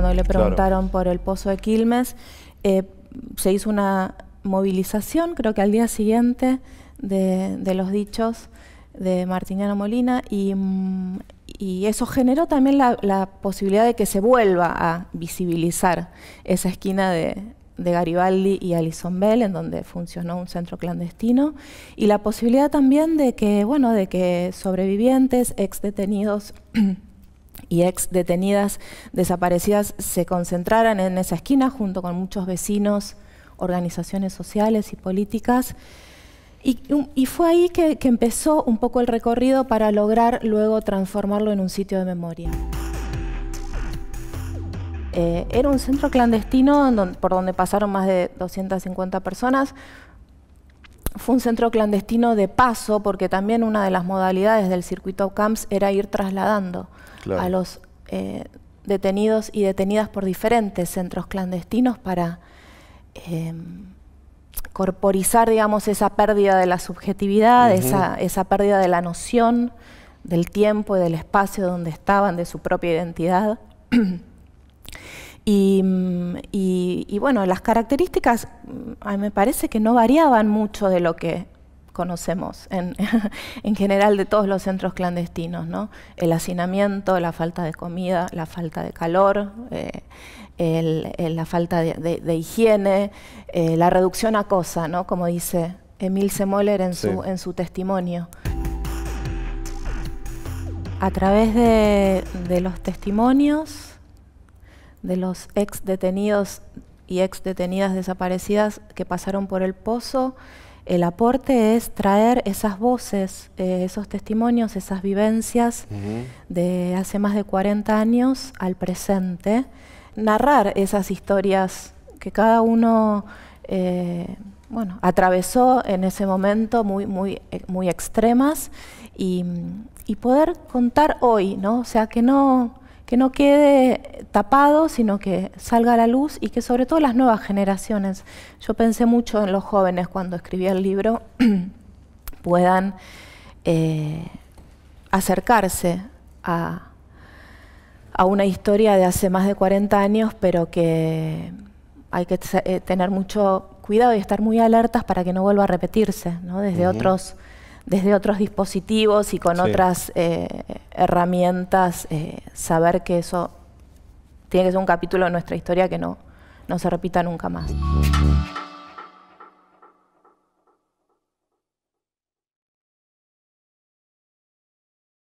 cuando le preguntaron por el pozo de Quilmes, eh, se hizo una movilización, creo que al día siguiente, de, los dichos de Martiniano Molina y, mm, eso generó también la, posibilidad de que se vuelva a visibilizar esa esquina de, Garibaldi y Alison Bell, en donde funcionó un centro clandestino, y la posibilidad también de que, bueno, de que sobrevivientes, ex detenidos y ex detenidas desaparecidas se concentraran en esa esquina junto con muchos vecinos, organizaciones sociales y políticas. Y, um, fue ahí que, empezó un poco el recorrido para lograr luego transformarlo en un sitio de memoria. Eh, era un centro clandestino por donde pasaron más de 250 personas, fue un centro clandestino de paso, porque también una de las modalidades del circuito CAMPS era ir trasladando a los eh, detenidos y detenidas por diferentes centros clandestinos para eh, corporizar, digamos, esa pérdida de la subjetividad, esa, esa pérdida de la noción del tiempo y del espacio donde estaban, de su propia identidad. y mm, y, bueno, las características mm, a mí me parece que no variaban mucho de lo que conocemos en, general de todos los centros clandestinos, ¿no? El hacinamiento, la falta de comida, la falta de calor, eh, la falta de, higiene, eh, la reducción a cosa, ¿no? Como dice Emil Semoller en, su, en su testimonio. A través de, de los testimonios de los ex detenidos y ex detenidas desaparecidas que pasaron por el pozo, el aporte es traer esas voces, eh, esos testimonios, esas vivencias de hace más de 40 años al presente, narrar esas historias que cada uno eh, bueno, atravesó en ese momento muy, muy, eh, muy extremas y, y poder contar hoy, ¿no? O sea, que no que no quede tapado, sino que salga a la luz y que sobre todo las nuevas generaciones, yo pensé mucho en los jóvenes cuando escribí el libro, puedan eh, acercarse a, una historia de hace más de 40 años, pero que hay que eh, tener mucho cuidado y estar muy alertas para que no vuelva a repetirse, ¿no? desde otros desde otros dispositivos y con otras eh, herramientas, eh, saber que eso tiene que ser un capítulo de nuestra historia que no, no se repita nunca más.